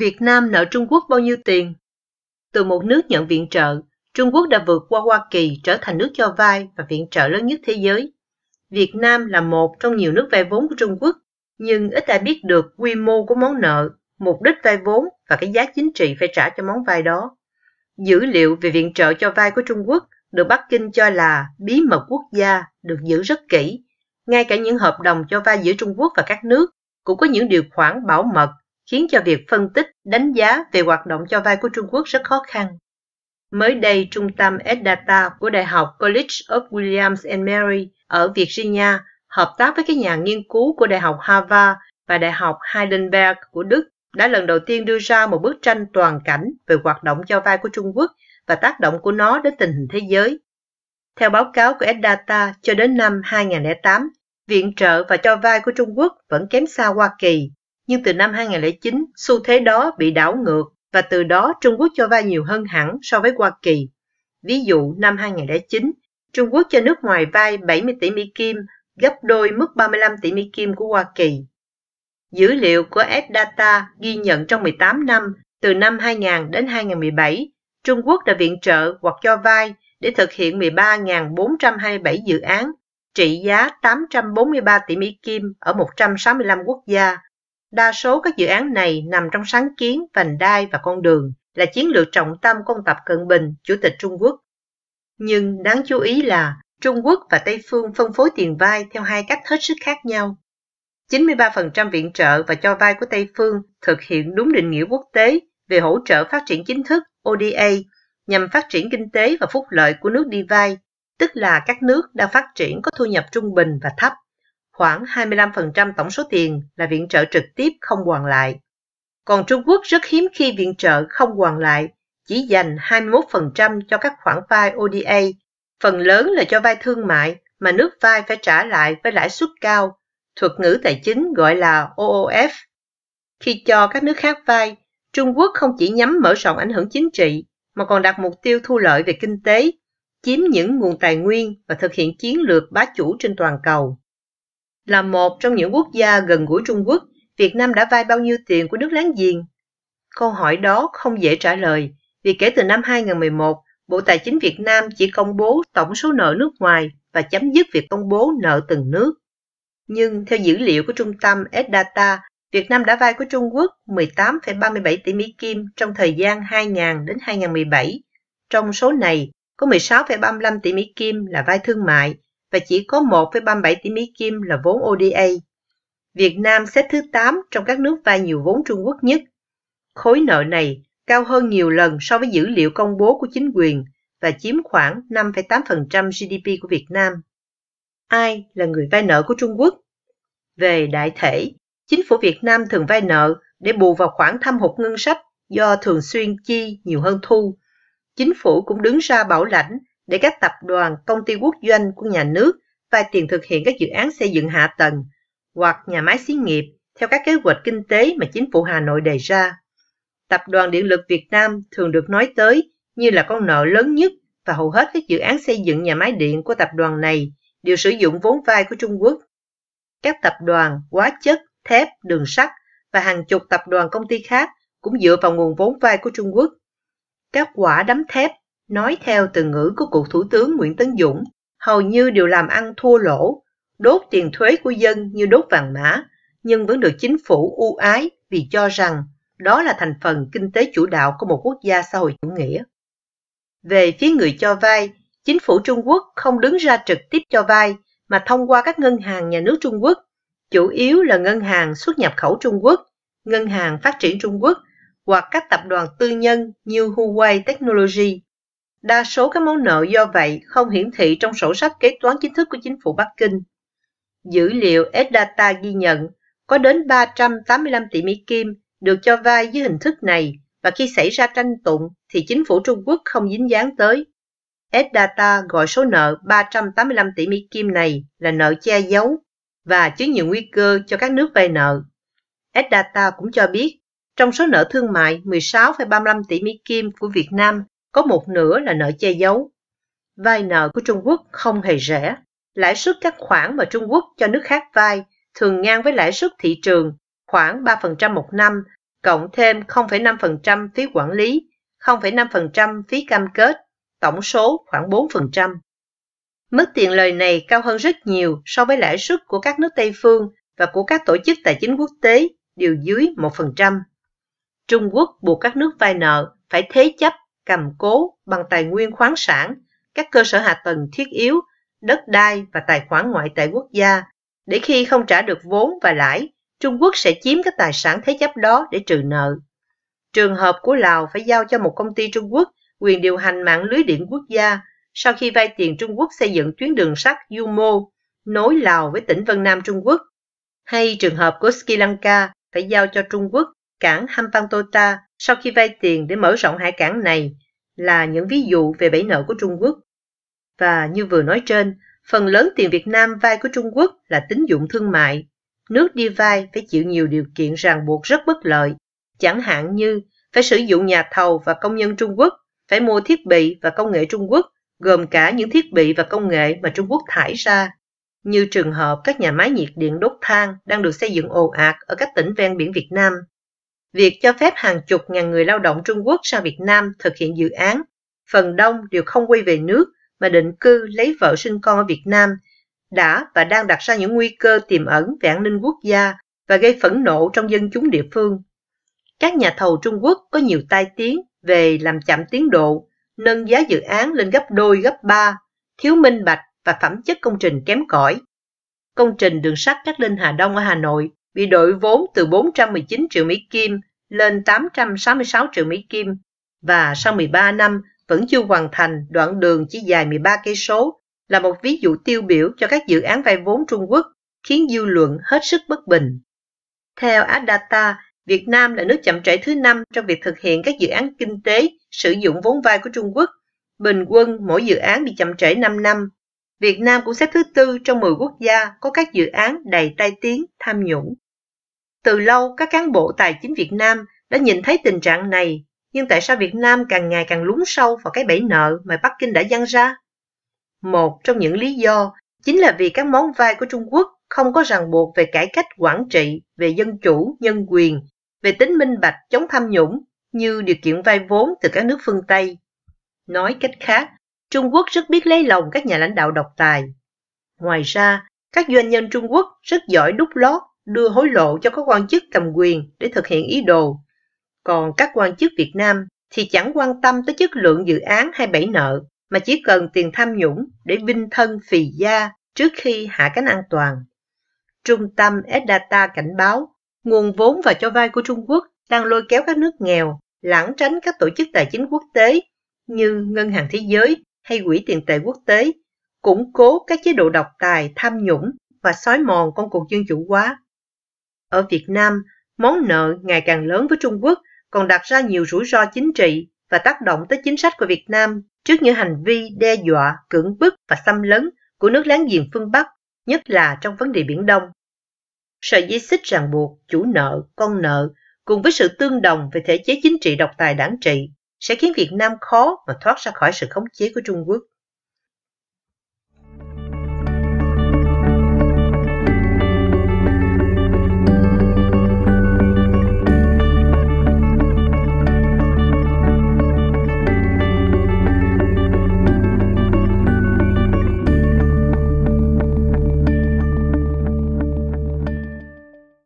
Việt Nam nợ Trung Quốc bao nhiêu tiền? Từ một nước nhận viện trợ, Trung Quốc đã vượt qua Hoa Kỳ trở thành nước cho vay và viện trợ lớn nhất thế giới. Việt Nam là một trong nhiều nước vay vốn của Trung Quốc, nhưng ít ai biết được quy mô của món nợ, mục đích vay vốn và cái giá chính trị phải trả cho món vay đó. Dữ liệu về viện trợ cho vay của Trung Quốc được Bắc Kinh cho là bí mật quốc gia được giữ rất kỹ. Ngay cả những hợp đồng cho vay giữa Trung Quốc và các nước cũng có những điều khoản bảo mật khiến cho việc phân tích, đánh giá về hoạt động cho vay của Trung Quốc rất khó khăn. Mới đây, Trung tâm EdData của Đại học College of Williams and Mary ở Virginia hợp tác với các nhà nghiên cứu của Đại học Harvard và Đại học Heidelberg của Đức đã lần đầu tiên đưa ra một bức tranh toàn cảnh về hoạt động cho vay của Trung Quốc và tác động của nó đến tình hình thế giới. Theo báo cáo của EdData, cho đến năm 2008, viện trợ và cho vay của Trung Quốc vẫn kém xa Hoa Kỳ, nhưng từ năm 2009, xu thế đó bị đảo ngược và từ đó Trung Quốc cho vay nhiều hơn hẳn so với Hoa Kỳ. Ví dụ, năm 2009, Trung Quốc cho nước ngoài vay 70 tỷ Mỹ Kim, gấp đôi mức 35 tỷ Mỹ Kim của Hoa Kỳ. Dữ liệu của F-Data ghi nhận trong 18 năm, từ năm 2000 đến 2017, Trung Quốc đã viện trợ hoặc cho vay để thực hiện 13.427 dự án trị giá 843 tỷ Mỹ Kim ở 165 quốc gia, Đa số các dự án này nằm trong sáng kiến, vành đai và con đường, là chiến lược trọng tâm của ông Tập Cận Bình, Chủ tịch Trung Quốc. Nhưng đáng chú ý là Trung Quốc và Tây Phương phân phối tiền vay theo hai cách hết sức khác nhau. 93% viện trợ và cho vai của Tây Phương thực hiện đúng định nghĩa quốc tế về hỗ trợ phát triển chính thức ODA nhằm phát triển kinh tế và phúc lợi của nước đi vay, tức là các nước đang phát triển có thu nhập trung bình và thấp khoảng 25% tổng số tiền là viện trợ trực tiếp không hoàn lại. Còn Trung Quốc rất hiếm khi viện trợ không hoàn lại, chỉ dành 21% cho các khoản vay ODA, phần lớn là cho vay thương mại mà nước vay phải trả lại với lãi suất cao, thuật ngữ tài chính gọi là OOF. Khi cho các nước khác vay, Trung Quốc không chỉ nhắm mở rộng ảnh hưởng chính trị mà còn đặt mục tiêu thu lợi về kinh tế, chiếm những nguồn tài nguyên và thực hiện chiến lược bá chủ trên toàn cầu. Là một trong những quốc gia gần gũi Trung Quốc, Việt Nam đã vay bao nhiêu tiền của nước láng giềng? Câu hỏi đó không dễ trả lời, vì kể từ năm 2011, Bộ Tài chính Việt Nam chỉ công bố tổng số nợ nước ngoài và chấm dứt việc công bố nợ từng nước. Nhưng theo dữ liệu của trung tâm S-Data, Việt Nam đã vay của Trung Quốc 18,37 tỷ Mỹ Kim trong thời gian 2000 đến 2017. Trong số này, có 16,35 tỷ Mỹ Kim là vay thương mại và chỉ có 1,37 tỷ Mỹ Kim là vốn ODA. Việt Nam xếp thứ 8 trong các nước vay nhiều vốn Trung Quốc nhất. Khối nợ này cao hơn nhiều lần so với dữ liệu công bố của chính quyền và chiếm khoảng 5,8% GDP của Việt Nam. Ai là người vay nợ của Trung Quốc? Về đại thể, chính phủ Việt Nam thường vay nợ để bù vào khoản thâm hụt ngân sách do thường xuyên chi nhiều hơn thu. Chính phủ cũng đứng ra bảo lãnh để các tập đoàn, công ty quốc doanh của nhà nước vay tiền thực hiện các dự án xây dựng hạ tầng hoặc nhà máy xí nghiệp theo các kế hoạch kinh tế mà chính phủ Hà Nội đề ra. Tập đoàn Điện lực Việt Nam thường được nói tới như là con nợ lớn nhất và hầu hết các dự án xây dựng nhà máy điện của tập đoàn này đều sử dụng vốn vay của Trung Quốc. Các tập đoàn hóa chất, thép, đường sắt và hàng chục tập đoàn công ty khác cũng dựa vào nguồn vốn vay của Trung Quốc. Các quả đấm thép Nói theo từ ngữ của cựu Thủ tướng Nguyễn Tấn Dũng, hầu như đều làm ăn thua lỗ, đốt tiền thuế của dân như đốt vàng mã, nhưng vẫn được chính phủ ưu ái vì cho rằng đó là thành phần kinh tế chủ đạo của một quốc gia xã hội chủ nghĩa. Về phía người cho vay, chính phủ Trung Quốc không đứng ra trực tiếp cho vay mà thông qua các ngân hàng nhà nước Trung Quốc, chủ yếu là ngân hàng xuất nhập khẩu Trung Quốc, ngân hàng phát triển Trung Quốc hoặc các tập đoàn tư nhân như Huawei Technology. Đa số các món nợ do vậy không hiển thị trong sổ sách kế toán chính thức của chính phủ Bắc Kinh. Dữ liệu S-Data ghi nhận có đến 385 tỷ Mỹ Kim được cho vai dưới hình thức này và khi xảy ra tranh tụng thì chính phủ Trung Quốc không dính dáng tới. S-Data gọi số nợ 385 tỷ Mỹ Kim này là nợ che giấu và chứa nhiều nguy cơ cho các nước vay nợ. S-Data cũng cho biết trong số nợ thương mại 16,35 tỷ Mỹ Kim của Việt Nam có một nửa là nợ che giấu. Vay nợ của Trung Quốc không hề rẻ. Lãi suất các khoản mà Trung Quốc cho nước khác vay thường ngang với lãi suất thị trường khoảng 3% một năm, cộng thêm 0,5% phí quản lý, 0,5% phí cam kết, tổng số khoảng 4%. Mức tiền lời này cao hơn rất nhiều so với lãi suất của các nước Tây phương và của các tổ chức tài chính quốc tế đều dưới 1%. Trung Quốc buộc các nước vay nợ phải thế chấp cầm cố bằng tài nguyên khoáng sản, các cơ sở hạ tầng thiết yếu, đất đai và tài khoản ngoại tệ quốc gia, để khi không trả được vốn và lãi, Trung Quốc sẽ chiếm các tài sản thế chấp đó để trừ nợ. Trường hợp của Lào phải giao cho một công ty Trung Quốc quyền điều hành mạng lưới điện quốc gia sau khi vay tiền Trung Quốc xây dựng tuyến đường sắt Yumo nối Lào với tỉnh Vân Nam Trung Quốc. Hay trường hợp của Sri Lanka phải giao cho Trung Quốc cảng Hampantota sau khi vay tiền để mở rộng hải cảng này là những ví dụ về bẫy nợ của Trung Quốc. Và như vừa nói trên, phần lớn tiền Việt Nam vay của Trung Quốc là tín dụng thương mại. Nước đi vay phải chịu nhiều điều kiện ràng buộc rất bất lợi, chẳng hạn như phải sử dụng nhà thầu và công nhân Trung Quốc, phải mua thiết bị và công nghệ Trung Quốc, gồm cả những thiết bị và công nghệ mà Trung Quốc thải ra, như trường hợp các nhà máy nhiệt điện đốt than đang được xây dựng ồ ạt ở các tỉnh ven biển Việt Nam việc cho phép hàng chục ngàn người lao động Trung Quốc sang Việt Nam thực hiện dự án, phần đông đều không quay về nước mà định cư lấy vợ sinh con ở Việt Nam, đã và đang đặt ra những nguy cơ tiềm ẩn về an ninh quốc gia và gây phẫn nộ trong dân chúng địa phương. Các nhà thầu Trung Quốc có nhiều tai tiếng về làm chậm tiến độ, nâng giá dự án lên gấp đôi gấp ba, thiếu minh bạch và phẩm chất công trình kém cỏi. Công trình đường sắt Cát Linh Hà Đông ở Hà Nội bị đội vốn từ 419 triệu Mỹ Kim lên 866 triệu Mỹ Kim và sau 13 năm vẫn chưa hoàn thành đoạn đường chỉ dài 13 cây số là một ví dụ tiêu biểu cho các dự án vay vốn Trung Quốc khiến dư luận hết sức bất bình. Theo Adata, Việt Nam là nước chậm trễ thứ năm trong việc thực hiện các dự án kinh tế sử dụng vốn vay của Trung Quốc. Bình quân mỗi dự án bị chậm trễ 5 năm. Việt Nam cũng xếp thứ tư trong 10 quốc gia có các dự án đầy tai tiếng, tham nhũng. Từ lâu, các cán bộ tài chính Việt Nam đã nhìn thấy tình trạng này, nhưng tại sao Việt Nam càng ngày càng lún sâu vào cái bẫy nợ mà Bắc Kinh đã giăng ra? Một trong những lý do chính là vì các món vai của Trung Quốc không có ràng buộc về cải cách quản trị, về dân chủ, nhân quyền, về tính minh bạch chống tham nhũng như điều kiện vay vốn từ các nước phương Tây. Nói cách khác, Trung Quốc rất biết lấy lòng các nhà lãnh đạo độc tài. Ngoài ra, các doanh nhân Trung Quốc rất giỏi đúc lót, đưa hối lộ cho các quan chức cầm quyền để thực hiện ý đồ. Còn các quan chức Việt Nam thì chẳng quan tâm tới chất lượng dự án hay bẫy nợ, mà chỉ cần tiền tham nhũng để vinh thân phì gia trước khi hạ cánh an toàn. Trung tâm Edata cảnh báo, nguồn vốn và cho vay của Trung Quốc đang lôi kéo các nước nghèo, lãng tránh các tổ chức tài chính quốc tế như Ngân hàng Thế giới hay quỹ tiền tệ quốc tế, củng cố các chế độ độc tài, tham nhũng và xói mòn công cuộc dân chủ hóa. Ở Việt Nam, món nợ ngày càng lớn với Trung Quốc còn đặt ra nhiều rủi ro chính trị và tác động tới chính sách của Việt Nam trước những hành vi đe dọa, cưỡng bức và xâm lấn của nước láng giềng phương Bắc, nhất là trong vấn đề Biển Đông. Sợi dây xích ràng buộc chủ nợ, con nợ cùng với sự tương đồng về thể chế chính trị độc tài đảng trị sẽ khiến Việt Nam khó mà thoát ra khỏi sự khống chế của Trung Quốc.